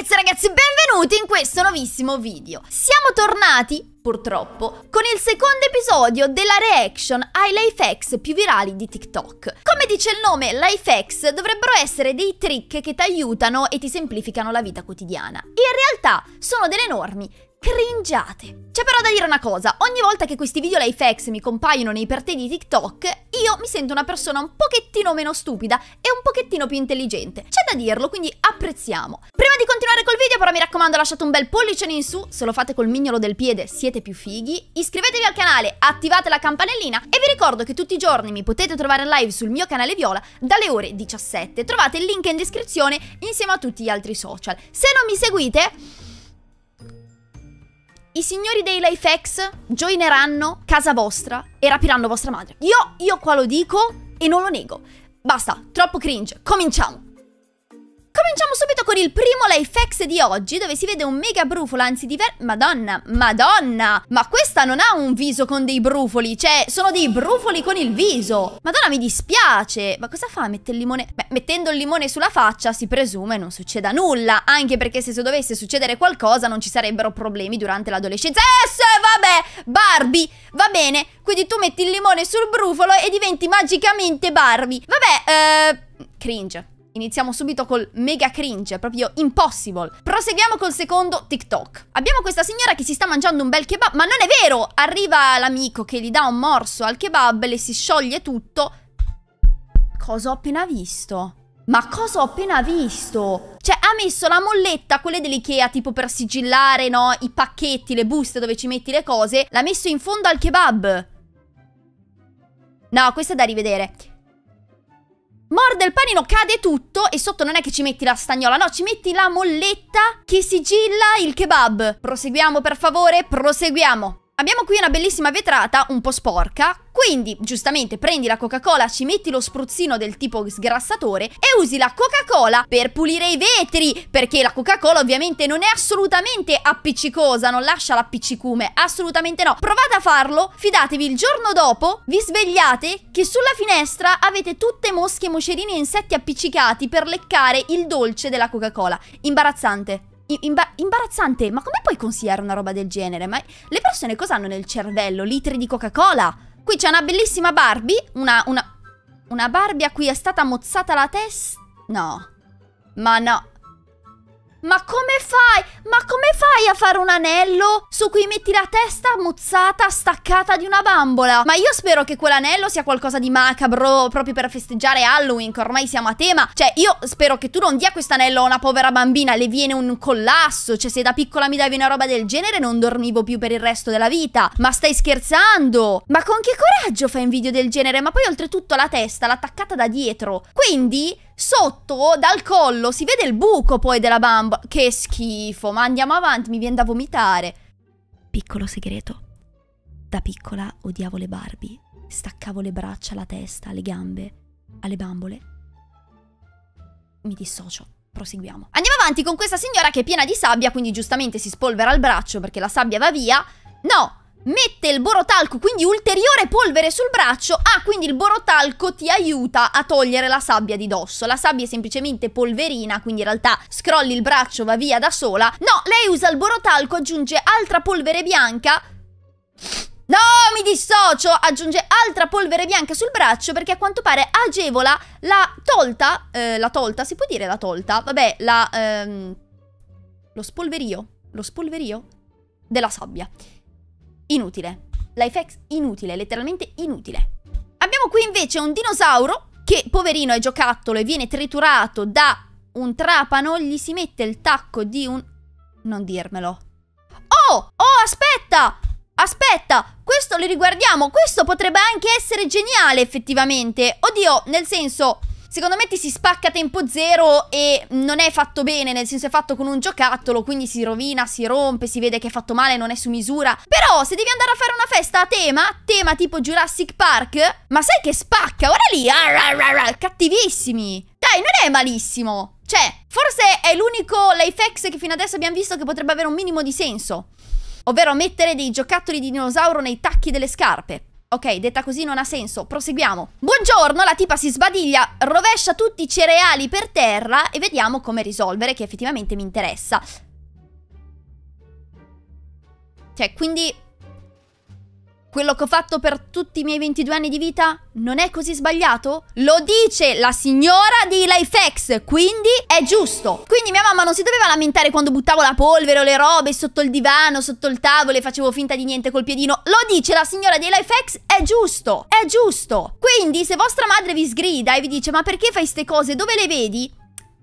ragazzi e ragazzi, benvenuti in questo nuovissimo video. Siamo tornati purtroppo, con il secondo episodio della reaction ai life hacks più virali di TikTok. Come dice il nome, life hacks dovrebbero essere dei trick che ti aiutano e ti semplificano la vita quotidiana. In realtà sono delle normi cringiate. C'è però da dire una cosa, ogni volta che questi video life hacks mi compaiono nei per te di TikTok, io mi sento una persona un pochettino meno stupida e un pochettino più intelligente. C'è da dirlo, quindi apprezziamo. Prima di continuare col video però mi raccomando lasciate un bel pollice in su, se lo fate col mignolo del piede siete più fighi, iscrivetevi al canale, attivate la campanellina e vi ricordo che tutti i giorni mi potete trovare in live sul mio canale Viola dalle ore 17. Trovate il link in descrizione insieme a tutti gli altri social. Se non mi seguite... I signori dei Lifex joineranno casa vostra e rapiranno vostra madre. Io, io qua lo dico e non lo nego. Basta, troppo cringe. Cominciamo. Cominciamo subito con il primo life hacks di oggi dove si vede un mega brufolo, anzi diver... Madonna, madonna! Ma questa non ha un viso con dei brufoli, cioè sono dei brufoli con il viso! Madonna, mi dispiace! Ma cosa fa? Mette il limone... Beh, mettendo il limone sulla faccia si presume non succeda nulla, anche perché se dovesse succedere qualcosa non ci sarebbero problemi durante l'adolescenza. Eh, se, vabbè! Barbie! Va bene, quindi tu metti il limone sul brufolo e diventi magicamente Barbie. Vabbè, eh... cringe. Iniziamo subito col mega cringe, proprio impossible. Proseguiamo col secondo TikTok. Abbiamo questa signora che si sta mangiando un bel kebab, ma non è vero! Arriva l'amico che gli dà un morso al kebab, le si scioglie tutto. Cosa ho appena visto? Ma cosa ho appena visto? Cioè, ha messo la molletta, quelle dell'Ikea, tipo per sigillare, no? I pacchetti, le buste dove ci metti le cose, l'ha messo in fondo al kebab. No, questa è da rivedere. Morde il panino, cade tutto e sotto non è che ci metti la stagnola, no, ci metti la molletta che sigilla il kebab. Proseguiamo per favore, proseguiamo. Abbiamo qui una bellissima vetrata, un po' sporca, quindi giustamente prendi la Coca-Cola, ci metti lo spruzzino del tipo sgrassatore e usi la Coca-Cola per pulire i vetri, perché la Coca-Cola ovviamente non è assolutamente appiccicosa, non lascia l'appiccicume, assolutamente no. Provate a farlo, fidatevi, il giorno dopo vi svegliate che sulla finestra avete tutte mosche, moscerini e insetti appiccicati per leccare il dolce della Coca-Cola. Imbarazzante imba imbarazzante, ma come puoi consigliare una roba del genere? Ma le persone cosa hanno nel cervello? Litri di Coca-Cola? Qui c'è una bellissima Barbie, una, una, una Barbie a cui è stata mozzata la testa? No, ma no, ma come fai? Ma come fai a fare un anello su cui metti la testa mozzata, staccata di una bambola? Ma io spero che quell'anello sia qualcosa di macabro proprio per festeggiare Halloween, che ormai siamo a tema. Cioè, io spero che tu non dia quest'anello a una povera bambina, le viene un collasso. Cioè, se da piccola mi davi una roba del genere non dormivo più per il resto della vita. Ma stai scherzando? Ma con che coraggio fai un video del genere? Ma poi oltretutto la testa, l'ha attaccata da dietro. Quindi... Sotto, dal collo, si vede il buco poi della bambola. Che schifo, ma andiamo avanti, mi viene da vomitare. Piccolo segreto. Da piccola odiavo le Barbie. Staccavo le braccia, la testa, le gambe, alle bambole. Mi dissocio. Proseguiamo. Andiamo avanti con questa signora che è piena di sabbia, quindi giustamente si spolvera il braccio perché la sabbia va via. No, mette il borotalco, quindi ulteriore polvere sul braccio. Ah, quindi il borotalco ti aiuta a togliere la sabbia di dosso. La sabbia è semplicemente polverina, quindi in realtà scrolli il braccio, va via da sola. No, lei usa il borotalco, aggiunge altra polvere bianca. No, mi dissocio! Aggiunge altra polvere bianca sul braccio perché a quanto pare agevola la tolta. Eh, la tolta, si può dire la tolta? Vabbè, la... Ehm, lo spolverio. Lo spolverio della sabbia. Inutile. Life hacks inutile, letteralmente inutile. Abbiamo qui invece un dinosauro che, poverino, è giocattolo e viene triturato da un trapano, gli si mette il tacco di un... Non dirmelo. Oh! Oh, aspetta! Aspetta! Questo lo riguardiamo! Questo potrebbe anche essere geniale, effettivamente! Oddio, nel senso... Secondo me ti si spacca a tempo zero e non è fatto bene, nel senso è fatto con un giocattolo, quindi si rovina, si rompe, si vede che è fatto male, non è su misura. Però se devi andare a fare una festa a tema, tema tipo Jurassic Park, ma sai che spacca? Guarda lì, ararara, ah, ah, ah, cattivissimi. Dai, non è malissimo. Cioè, forse è l'unico life hack che fino adesso abbiamo visto che potrebbe avere un minimo di senso. Ovvero mettere dei giocattoli di dinosauro nei tacchi delle scarpe. Ok, detta così non ha senso. Proseguiamo. Buongiorno, la tipa si sbadiglia, rovescia tutti i cereali per terra e vediamo come risolvere, che effettivamente mi interessa. Cioè, quindi quello che ho fatto per tutti i miei 22 anni di vita non è così sbagliato? Lo dice la signora di LifeX, quindi è giusto. Quindi mia mamma non si doveva lamentare quando buttavo la polvere o le robe sotto il divano, sotto il tavolo e facevo finta di niente col piedino. Lo dice la signora di LifeX, è giusto, è giusto. Quindi se vostra madre vi sgrida e vi dice ma perché fai queste cose, dove le vedi?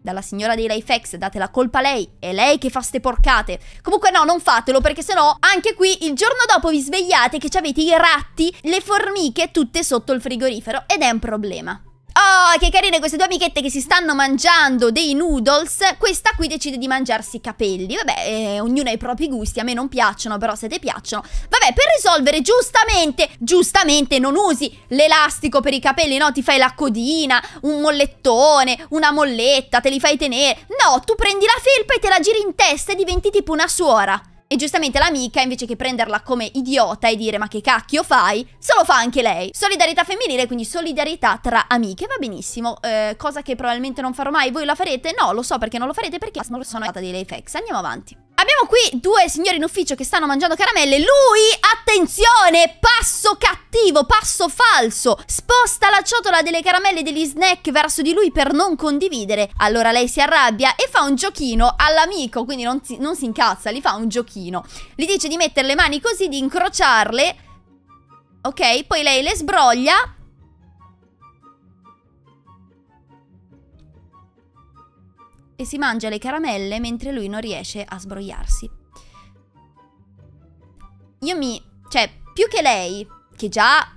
dalla signora dei Lifex, date la colpa a lei, è lei che fa ste porcate. Comunque no, non fatelo perché sennò anche qui il giorno dopo vi svegliate che avete i ratti, le formiche tutte sotto il frigorifero ed è un problema. Oh, che carine queste due amichette che si stanno mangiando dei noodles. Questa qui decide di mangiarsi i capelli. Vabbè, eh, ognuno ha i propri gusti. A me non piacciono, però se te piacciono. Vabbè, per risolvere giustamente, giustamente non usi l'elastico per i capelli, no? Ti fai la codina, un mollettone, una molletta, te li fai tenere. No, tu prendi la felpa e te la giri in testa e diventi tipo una suora. E giustamente l'amica, invece che prenderla come idiota e dire ma che cacchio fai, se lo fa anche lei. Solidarietà femminile, quindi solidarietà tra amiche, va benissimo. Eh, cosa che probabilmente non farò mai, voi la farete? No, lo so perché non lo farete perché non sono stata di life hacks. Andiamo avanti abbiamo qui due signori in ufficio che stanno mangiando caramelle. Lui, attenzione, passo cattivo, passo falso. Sposta la ciotola delle caramelle e degli snack verso di lui per non condividere. Allora lei si arrabbia e fa un giochino all'amico, quindi non si, non si incazza, gli fa un giochino. Gli dice di mettere le mani così, di incrociarle. Ok, poi lei le sbroglia e si mangia le caramelle mentre lui non riesce a sbrogliarsi. Io mi... cioè, più che lei, che già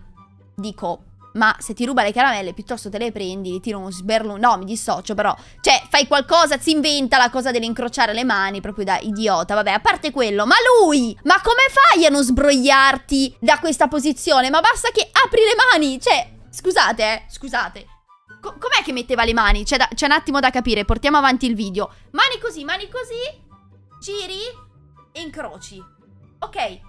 dico, ma se ti ruba le caramelle piuttosto te le prendi, ti tiro uno sberlo... No, mi dissocio però. Cioè, fai qualcosa, si inventa la cosa dell'incrociare le mani, proprio da idiota. Vabbè, a parte quello. Ma lui! Ma come fai a non sbrogliarti da questa posizione? Ma basta che apri le mani! Cioè, scusate, eh, scusate co com'è che metteva le mani? C'è, un attimo da capire, portiamo avanti il video. Mani così, mani così, giri e incroci. Ok, io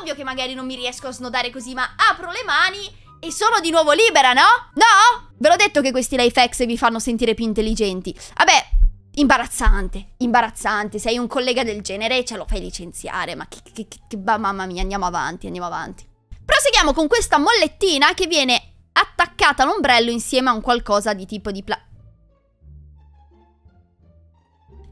ovvio che magari non mi riesco a snodare così, ma apro le mani e sono di nuovo libera, no? No? Ve l'ho detto che questi life hacks vi fanno sentire più intelligenti. Vabbè, imbarazzante, imbarazzante. Sei un collega del genere e ce lo fai licenziare. Ma che, che, che, che, mamma mia, andiamo avanti, andiamo avanti. Proseguiamo con questa mollettina che viene attaccata all'ombrello insieme a un qualcosa di tipo di plastica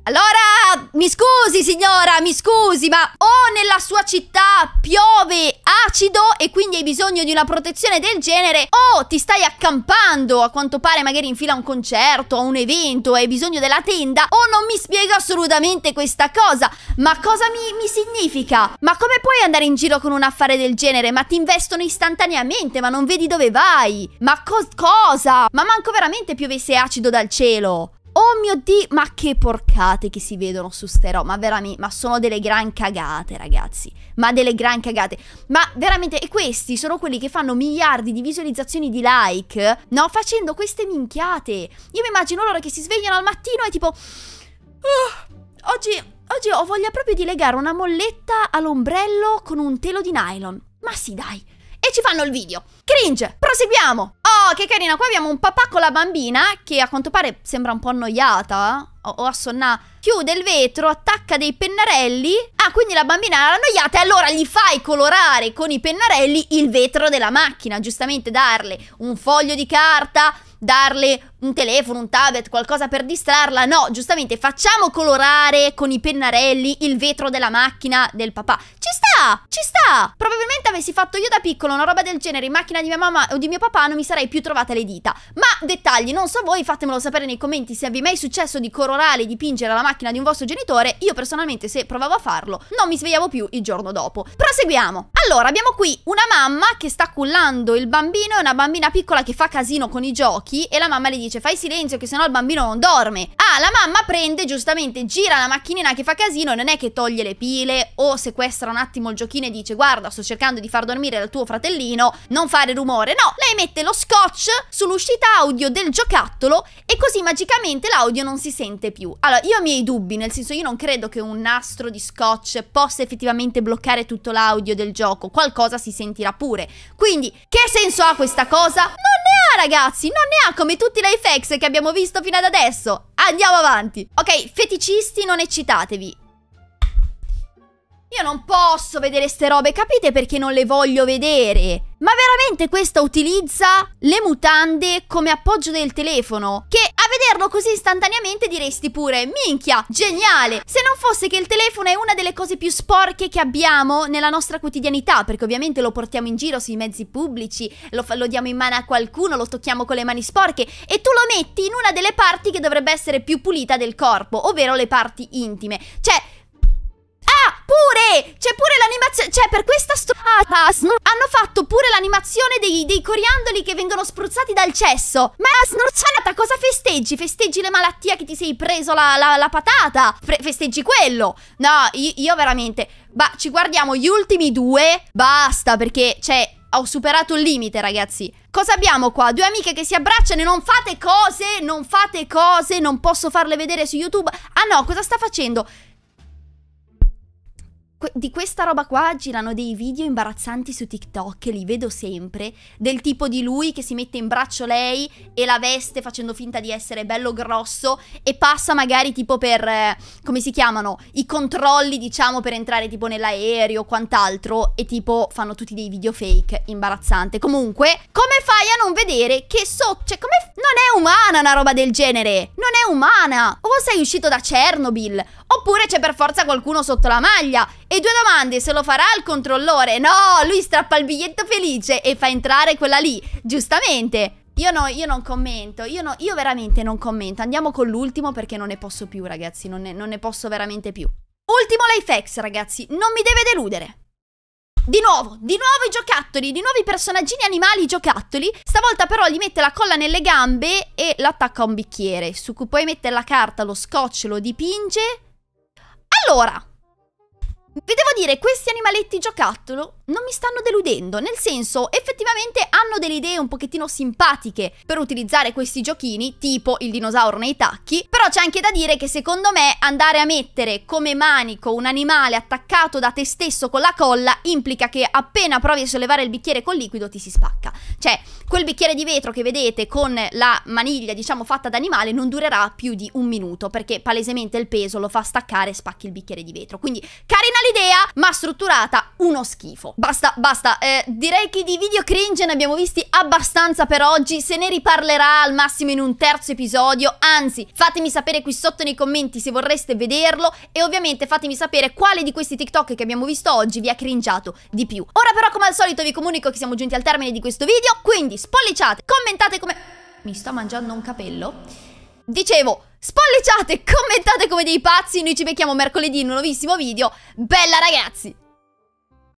Allora, mi scusi signora, mi scusi, ma o nella sua città piove acido e quindi hai bisogno di una protezione del genere, o ti stai accampando, a quanto pare magari in fila a un concerto, a un evento, hai bisogno della tenda, o non mi spiego assolutamente questa cosa. Ma cosa mi, mi significa? Ma come puoi andare in giro con un affare del genere? Ma ti investono istantaneamente, ma non vedi dove vai? Ma co cosa? Ma manco veramente piovesse acido dal cielo. Oh mio Dio, ma che porcate che si vedono su ste robe. Ma veramente, ma sono delle gran cagate, ragazzi. Ma delle gran cagate. Ma veramente, e questi sono quelli che fanno miliardi di visualizzazioni di like, no? Facendo queste minchiate. Io mi immagino loro che si svegliano al mattino e tipo... Uh, oggi... Oggi ho voglia proprio di legare una molletta all'ombrello con un telo di nylon. Ma sì, dai. E ci fanno il video. Cringe, proseguiamo. Oh, che carina. Qua abbiamo un papà con la bambina che a quanto pare sembra un po' annoiata. O, o assonnata. Chiude il vetro, attacca dei pennarelli. Ah, quindi la bambina era annoiata e allora gli fai colorare con i pennarelli il vetro della macchina. Giustamente darle un foglio di carta, darle un telefono, un tablet, qualcosa per distrarla. No, giustamente facciamo colorare con i pennarelli il vetro della macchina del papà. Ci sta, ci sta. Probabilmente avessi fatto io da piccolo una roba del genere in macchina di mia mamma o di mio papà non mi sarei più trovata le dita. Ma dettagli, non so voi, fatemelo sapere nei commenti se vi è mai successo di colorare e dipingere la macchina di un vostro genitore. Io personalmente se provavo a farlo non mi svegliavo più il giorno dopo. Proseguiamo. Allora, abbiamo qui una mamma che sta cullando il bambino e una bambina piccola che fa casino con i giochi giochi e la mamma le dice fai silenzio che sennò il bambino non dorme. Ah, la mamma prende giustamente, gira la macchinina che fa casino, non è che toglie le pile o sequestra un attimo il giochino e dice guarda sto cercando di far dormire il tuo fratellino, non fare rumore. No, lei mette lo scotch sull'uscita audio del giocattolo e così magicamente l'audio non si sente più. Allora, io ho i miei dubbi, nel senso io non credo che un nastro di scotch possa effettivamente bloccare tutto l'audio del gioco, qualcosa si sentirà pure. Quindi, che senso ha questa cosa? Non ragazzi, non ne ha come tutti i life hacks che abbiamo visto fino ad adesso. Andiamo avanti. Ok, feticisti, non eccitatevi. Io non posso vedere ste robe, capite perché non le voglio vedere? Ma veramente questa utilizza le mutande come appoggio del telefono? Che a vederlo così istantaneamente diresti pure, minchia, geniale! Se non fosse che il telefono è una delle cose più sporche che abbiamo nella nostra quotidianità, perché ovviamente lo portiamo in giro sui mezzi pubblici, lo, lo diamo in mano a qualcuno, lo tocchiamo con le mani sporche e tu lo metti in una delle parti che dovrebbe essere più pulita del corpo, ovvero le parti intime. Cioè, Ah, pure! C'è pure l'animazione... Cioè, per questa strada. Ah, hanno fatto pure l'animazione dei, dei, coriandoli che vengono spruzzati dal cesso. Ma snorzanata, cosa festeggi? Festeggi le malattie che ti sei preso la, la, la patata? Fre festeggi quello? No, io, io veramente... Ma ci guardiamo gli ultimi due? Basta, perché, cioè, ho superato il limite, ragazzi. Cosa abbiamo qua? Due amiche che si abbracciano e non fate cose, non fate cose, non posso farle vedere su YouTube. Ah no, cosa sta facendo? di questa roba qua girano dei video imbarazzanti su TikTok, li vedo sempre, del tipo di lui che si mette in braccio lei e la veste facendo finta di essere bello grosso e passa magari tipo per, eh, come si chiamano, i controlli diciamo per entrare tipo nell'aereo o quant'altro e tipo fanno tutti dei video fake, imbarazzante. Comunque, come fai a non vedere che so, cioè come, non è umana una roba del genere, non umana. O sei uscito da Chernobyl, oppure c'è per forza qualcuno sotto la maglia. E due domande se lo farà il controllore. No, lui strappa il biglietto felice e fa entrare quella lì. Giustamente. Io, no, io non commento, io, no, io veramente non commento. Andiamo con l'ultimo perché non ne posso più, ragazzi. Non ne, non ne posso veramente più. Ultimo life hacks, ragazzi. Non mi deve deludere di nuovo, di nuovo i giocattoli, di nuovo i personaggini animali giocattoli. Stavolta però gli mette la colla nelle gambe e l'attacca a un bicchiere, su cui poi mette la carta, lo scotch, lo dipinge. Allora, vi devo dire, questi animaletti giocattolo non mi stanno deludendo, nel senso effettivamente hanno delle idee un pochettino simpatiche per utilizzare questi giochini, tipo il dinosauro nei tacchi, però c'è anche da dire che secondo me andare a mettere come manico un animale attaccato da te stesso con la colla implica che appena provi a sollevare il bicchiere col liquido ti si spacca. Cioè, quel bicchiere di vetro che vedete con la maniglia, diciamo, fatta da animale non durerà più di un minuto, perché palesemente il peso lo fa staccare e spacchi il bicchiere di vetro. Quindi carina l'idea, ma strutturata uno schifo basta, basta. Eh, direi che di video cringe ne abbiamo visti abbastanza per oggi. Se ne riparlerà al massimo in un terzo episodio. Anzi, fatemi sapere qui sotto nei commenti se vorreste vederlo. E ovviamente fatemi sapere quale di questi TikTok che abbiamo visto oggi vi ha cringiato di più. Ora però, come al solito, vi comunico che siamo giunti al termine di questo video. Quindi spolliciate, commentate come... Mi sto mangiando un capello? Dicevo... Spolliciate, commentate come dei pazzi, noi ci becchiamo mercoledì in un nuovissimo video. Bella ragazzi!